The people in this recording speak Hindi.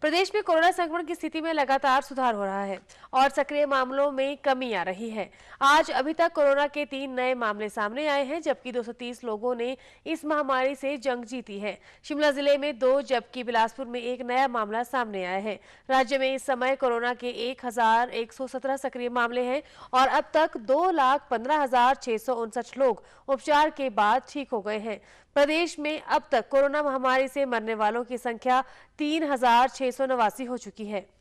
प्रदेश में कोरोना संक्रमण की स्थिति में लगातार सुधार हो रहा है और सक्रिय मामलों में कमी आ रही है आज अभी तक कोरोना के तीन नए मामले सामने आए हैं जबकि 230 लोगों ने इस महामारी से जंग जीती है शिमला जिले में दो जबकि बिलासपुर में एक नया मामला सामने आया है राज्य में इस समय कोरोना के एक सक्रिय मामले हैं और अब तक दो लाख पंद्रह हजार छह सौ उनसठ लोग उपचार के बाद ठीक हो गए हैं प्रदेश में अब तक कोरोना महामारी से मरने वालों की संख्या तीन हो चुकी है